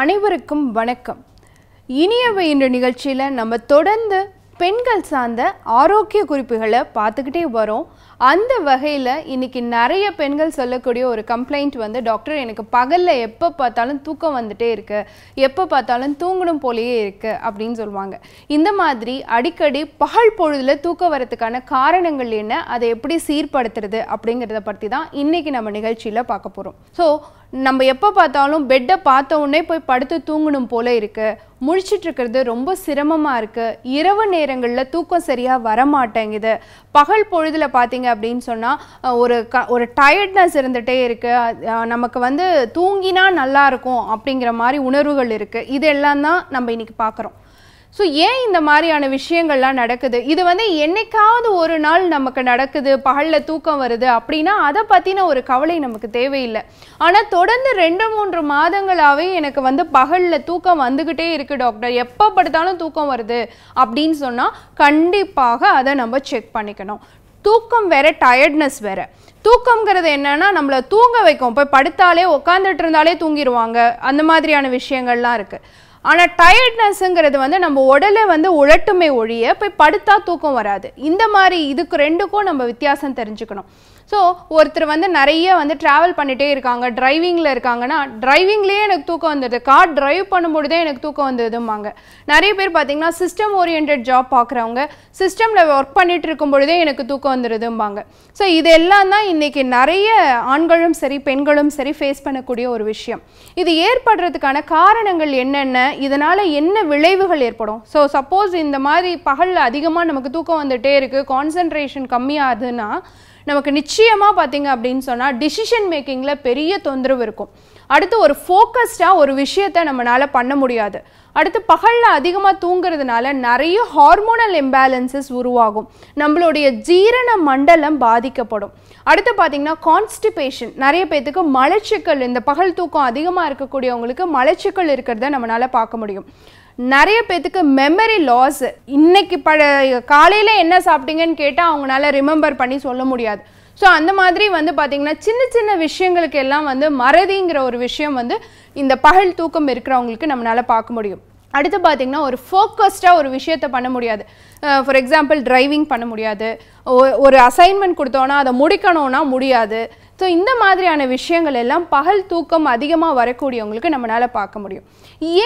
அனைவருக்கும் வணக்கம் இனியவை என்ற நிகழ்ச்சியில் நம்ம தொடர்ந்து பெண்கள் சார்ந்த ஆரோக்கிய குறிப்புகளை பார்த்துக்கிட்டே வரோம் அந்த வகையில் இன்றைக்கி நிறைய பெண்கள் சொல்லக்கூடிய ஒரு கம்ப்ளைண்ட் வந்து டாக்டர் எனக்கு பகலில் எப்போ பார்த்தாலும் தூக்கம் வந்துட்டே இருக்கு எப்போ பார்த்தாலும் தூங்கணும் போலேயே இருக்குது அப்படின்னு சொல்லுவாங்க இந்த மாதிரி அடிக்கடி பகல் பொழுதில் தூக்கம் வரத்துக்கான காரணங்கள் என்ன அதை எப்படி சீர்படுத்துறது அப்படிங்கிறத பற்றி தான் இன்றைக்கி நம்ம நிகழ்ச்சியில் பார்க்க போகிறோம் ஸோ நம்ம எப்போ பார்த்தாலும் பெட்டை பார்த்த உடனே போய் படுத்து தூங்கணும் போல இருக்குது முழிச்சிட்டு இருக்கிறது ரொம்ப சிரமமாக இருக்குது இரவு நேரங்களில் தூக்கம் சரியாக வர மாட்டேங்குது பகல் பொழுதில் பார்த்தீங்க அப்படின்னு சொன்னால் ஒரு க ஒரு டயர்ட்னஸ் இருந்துகிட்டே இருக்குது நமக்கு வந்து தூங்கினா நல்லாயிருக்கும் அப்படிங்கிற மாதிரி உணர்வுகள் இருக்குது இதெல்லாம் தான் நம்ம இன்றைக்கி பார்க்குறோம் ஸோ ஏன் இந்த மாதிரியான விஷயங்கள்லாம் நடக்குது இது வந்து என்னைக்காவது ஒரு நாள் நமக்கு நடக்குது பகலில் தூக்கம் வருது அப்படின்னா அதை பற்றின ஒரு கவலை நமக்கு தேவையில்லை ஆனால் தொடர்ந்து ரெண்டு மூன்று மாதங்களாகவே எனக்கு வந்து பகலில் தூக்கம் வந்துக்கிட்டே இருக்குது டாக்டர் எப்போ படுத்தாலும் தூக்கம் வருது அப்படின்னு சொன்னால் கண்டிப்பாக அதை நம்ம செக் பண்ணிக்கணும் தூக்கம் வேற டயர்ட்னஸ் வேற தூக்கம்ங்கிறது என்னன்னா நம்மளை தூங்க வைக்கும் போய் படுத்தாலே உட்காந்துட்டு இருந்தாலே தூங்கிடுவாங்க அந்த மாதிரியான விஷயங்கள்லாம் இருக்குது ஆனால் டயர்ட்னஸ்ங்கிறது வந்து நம்ம உடலை வந்து உழட்டுமே ஒழிய போய் படுத்தா தூக்கம் வராது இந்த மாதிரி இதுக்கு ரெண்டுக்கும் நம்ம வித்தியாசம் தெரிஞ்சுக்கணும் ஸோ ஒருத்தர் வந்து நிறைய வந்து ட்ராவல் பண்ணிகிட்டே இருக்காங்க டிரைவிங்கில் இருக்காங்கன்னா டிரைவிங்லேயே எனக்கு தூக்கம் வந்துடுது கார் டிரைவ் பண்ணும்போது தான் எனக்கு தூக்கம் வந்துடுதும்பாங்க நிறைய பேர் பார்த்தீங்கன்னா சிஸ்டம் ஓரியன்ட் ஜாப் பார்க்குறவங்க சிஸ்டமில் ஒர்க் பண்ணிட்டு இருக்கும் பொழுதே எனக்கு தூக்கம் வந்துடுதும்பாங்க ஸோ இது தான் இன்றைக்கி நிறைய ஆண்களும் சரி பெண்களும் சரி ஃபேஸ் பண்ணக்கூடிய ஒரு விஷயம் இது ஏற்படுறதுக்கான காரணங்கள் என்னென்ன இதனால் என்ன விளைவுகள் ஏற்படும் ஸோ சப்போஸ் இந்த மாதிரி பகலில் அதிகமாக நமக்கு தூக்கம் வந்துகிட்டே இருக்குது கான்சன்ட்ரேஷன் கம்மியாகுதுன்னா நமக்கு நிச்சயமாக பார்த்தீங்க அப்படின்னு சொன்னால் டிசிஷன் மேக்கிங்கில் பெரிய தொந்தரவு இருக்கும் அடுத்து ஒரு ஃபோக்கஸ்டாக ஒரு விஷயத்த நம்மளால் பண்ண முடியாது அடுத்து பகலில் அதிகமாக தூங்குறதுனால நிறைய ஹார்மோனல் இம்பேலன்சஸ் உருவாகும் நம்மளுடைய ஜீரண மண்டலம் பாதிக்கப்படும் அடுத்து பார்த்திங்கன்னா கான்ஸ்டிபேஷன் நிறைய பேர்த்துக்கு மலச்சிக்கல் இந்த பகல் தூக்கம் அதிகமாக இருக்கக்கூடியவங்களுக்கு மலச்சிக்கல் இருக்கிறத நம்மளால் பார்க்க முடியும் நிறைய பேத்துக்கு மெமரி லாஸ் இன்னைக்கு ப காலையில் என்ன சாப்பிட்டீங்கன்னு கேட்டால் அவங்களால ரிமெம்பர் பண்ணி சொல்ல முடியாது ஸோ அந்த மாதிரி வந்து பார்த்திங்கன்னா சின்ன சின்ன விஷயங்களுக்கு எல்லாம் வந்து மறதிங்கிற ஒரு விஷயம் வந்து இந்த பகல் தூக்கம் இருக்கிறவங்களுக்கு நம்மளால் பார்க்க முடியும் அடுத்து பார்த்திங்கன்னா ஒரு ஃபோக்கஸ்டாக ஒரு விஷயத்தை பண்ண முடியாது ஃபார் எக்ஸாம்பிள் டிரைவிங் பண்ண முடியாது ஒரு அசைன்மெண்ட் கொடுத்தோன்னா அதை முடிக்கணும்னா முடியாது ஸோ இந்த மாதிரியான விஷயங்கள் எல்லாம் பகல் தூக்கம் அதிகமாக வரக்கூடியவங்களுக்கு நம்மளால் பார்க்க முடியும்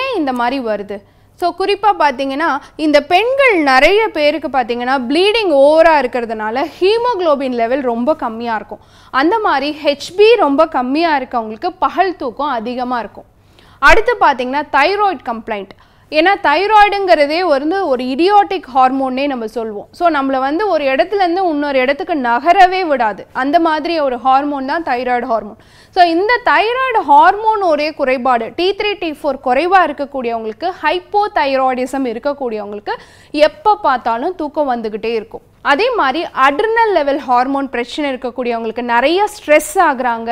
ஏன் இந்த மாதிரி வருது ஸோ குறிப்பாக பார்த்தீங்கன்னா இந்த பெண்கள் நிறைய பேருக்கு பார்த்தீங்கன்னா ப்ளீடிங் ஓவராக இருக்கிறதுனால ஹீமோக்ளோபின் லெவல் ரொம்ப கம்மியாக இருக்கும் அந்த மாதிரி ஹெச்பி ரொம்ப கம்மியாக இருக்கவங்களுக்கு பகல் தூக்கம் அதிகமாக இருக்கும் அடுத்து பார்த்தீங்கன்னா தைராய்டு கம்ப்ளைண்ட் ஏன்னா தைராய்டுங்கிறதே வந்து ஒரு இடியோட்டிக் ஹார்மோன்னே நம்ம சொல்வோம் ஸோ நம்மளை வந்து ஒரு இடத்துலேருந்து இன்னொரு இடத்துக்கு நகரவே விடாது அந்த மாதிரி ஒரு ஹார்மோன் தான் தைராய்டு ஹார்மோன் ஸோ இந்த தைராய்டு ஹார்மோன் ஒரே குறைபாடு டி த்ரீ டி ஃபோர் குறைவாக இருக்கக்கூடியவங்களுக்கு ஹைப்போ தைராய்டிசம் இருக்கக்கூடியவங்களுக்கு எப்போ பார்த்தாலும் தூக்கம் வந்துக்கிட்டே இருக்கும் அதே மாதிரி அட்ரினல் லெவல் ஹார்மோன் பிரச்சனை இருக்கக்கூடியவங்களுக்கு நிறைய ஸ்ட்ரெஸ் ஆகுறாங்க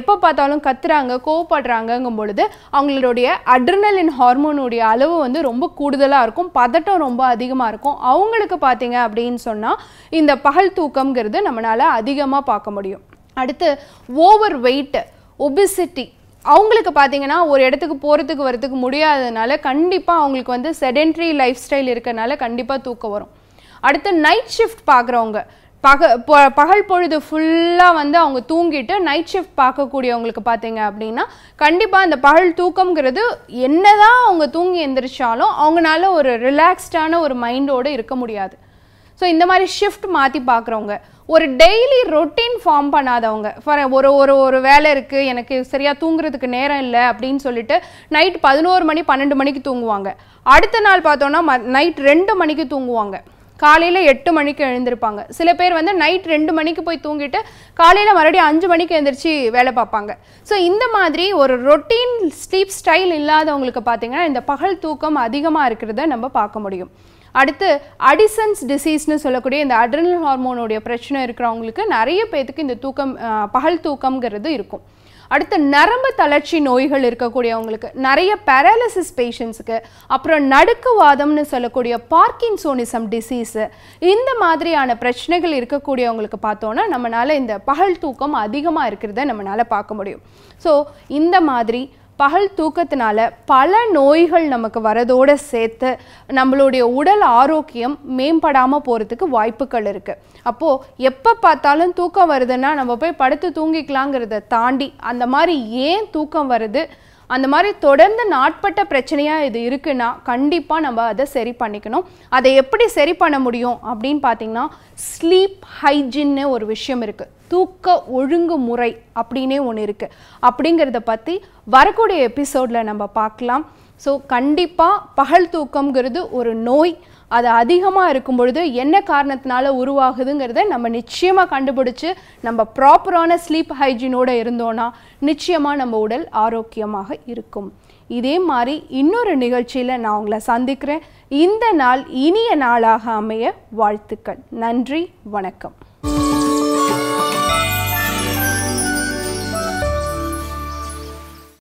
எப்போ பார்த்தாலும் கத்துறாங்க கோவப்படுறாங்கங்கும் பொழுது அவங்களுடைய அட்ரினலின் ஹார்மோனுடைய அளவு வந்து ரொம்ப கூடுதலாக இருக்கும் பதட்டம் ரொம்ப அதிகமாக இருக்கும் அவங்களுக்கு பார்த்தீங்க அப்படின்னு சொன்னால் இந்த பகல் தூக்கம்ங்கிறது நம்மளால் அதிகமாக பார்க்க முடியும் அடுத்து ஓவர் வெயிட்டு ஒபிசிட்டி அவங்களுக்கு பார்த்தீங்கன்னா ஒரு இடத்துக்கு போகிறதுக்கு வரத்துக்கு முடியாததுனால கண்டிப்பாக அவங்களுக்கு வந்து செடென்ட்ரி லைஃப் ஸ்டைல் இருக்கிறனால கண்டிப்பாக தூக்கம் வரும் அடுத்து நைட் ஷிஃப்ட் பார்க்குறவங்க பக பகல் பொழுது ஃபுல்லாக வந்து அவங்க தூங்கிட்டு நைட் ஷிஃப்ட் பார்க்கக்கூடியவங்களுக்கு பார்த்தீங்க அப்படின்னா கண்டிப்பாக அந்த பகல் தூக்கம்ங்கிறது என்ன தான் அவங்க தூங்கி எந்திரிச்சாலும் அவங்களால ஒரு ரிலாக்ஸ்டான ஒரு மைண்டோடு இருக்க முடியாது ஸோ இந்த மாதிரி ஷிஃப்ட் மாற்றி பார்க்குறவங்க ஒரு டெய்லி ரொட்டீன் ஃபார்ம் பண்ணாதவங்க ஃபார் ஒரு ஒரு ஒரு வேலை இருக்குது எனக்கு சரியாக தூங்குறதுக்கு நேரம் இல்லை அப்படின்னு சொல்லிட்டு நைட் பதினோரு மணி பன்னெண்டு மணிக்கு தூங்குவாங்க அடுத்த நாள் பார்த்தோன்னா நைட் ரெண்டு மணிக்கு தூங்குவாங்க காலையில் எட்டு மணிக்கு எழுந்திருப்பாங்க சில பேர் வந்து நைட் ரெண்டு மணிக்கு போய் தூங்கிட்டு காலையில் மறுபடியும் அஞ்சு மணிக்கு எழுந்திரிச்சு வேலை பார்ப்பாங்க ஸோ இந்த மாதிரி ஒரு ரொட்டீன் ஸ்லீப் ஸ்டைல் இல்லாதவங்களுக்கு பார்த்தீங்கன்னா இந்த பகல் தூக்கம் அதிகமாக இருக்கிறத நம்ம பார்க்க முடியும் அடுத்து அடிசன்ஸ் டிசீஸ்னு சொல்லக்கூடிய இந்த அட்ரனல் ஹார்மோனுடைய பிரச்சனை இருக்கிறவங்களுக்கு நிறைய பேத்துக்கு இந்த தூக்கம் பகல் தூக்கம்ங்கிறது இருக்கும் அடுத்து நரம்பு தளர்ச்சி நோய்கள் இருக்கக்கூடியவங்களுக்கு நிறைய பேரலிசிஸ் பேஷண்ட்ஸுக்கு அப்புறம் நடுக்குவாதம்னு சொல்லக்கூடிய பார்க்கின்சோனிசம் டிசீஸு இந்த மாதிரியான பிரச்சனைகள் இருக்கக்கூடியவங்களுக்கு பார்த்தோன்னா நம்மளால் இந்த பகல் தூக்கம் அதிகமாக இருக்கிறத நம்மளால் பார்க்க முடியும் ஸோ இந்த மாதிரி பகல் தூக்கத்தினால பல நோய்கள் நமக்கு வரதோடு சேர்த்து நம்மளுடைய உடல் ஆரோக்கியம் மேம்படாமல் போகிறதுக்கு வாய்ப்புகள் இருக்குது அப்போது எப்போ பார்த்தாலும் தூக்கம் வருதுன்னா நம்ம போய் படுத்து தூங்கிக்கலாங்கிறத தாண்டி அந்த மாதிரி ஏன் தூக்கம் வருது அந்த மாதிரி தொடர்ந்து நாட்பட்ட பிரச்சனையாக இது இருக்குன்னா கண்டிப்பாக நம்ம அதை சரி பண்ணிக்கணும் அதை எப்படி சரி பண்ண முடியும் அப்படின்னு பார்த்தீங்கன்னா ஸ்லீப் ஹைஜின்னு ஒரு விஷயம் இருக்குது தூக்க ஒழுங்கு முறை அப்படின்னே ஒன்று இருக்குது அப்படிங்கிறத பற்றி வரக்கூடிய எபிசோடில் நம்ம பார்க்கலாம் ஸோ கண்டிப்பாக பகல் தூக்கங்கிறது ஒரு நோய் அது அதிகமாக இருக்கும் பொழுது என்ன காரணத்தினால உருவாகுதுங்கிறத நம்ம நிச்சயமாக கண்டுபிடிச்சி நம்ம ப்ராப்பரான ஸ்லீப் ஹைஜீனோடு இருந்தோன்னா நிச்சயமாக நம்ம உடல் ஆரோக்கியமாக இருக்கும் இதே மாதிரி இன்னொரு நிகழ்ச்சியில் நான் உங்களை சந்திக்கிறேன் இந்த நாள் இனிய நாளாக அமைய வாழ்த்துக்கள் நன்றி வணக்கம்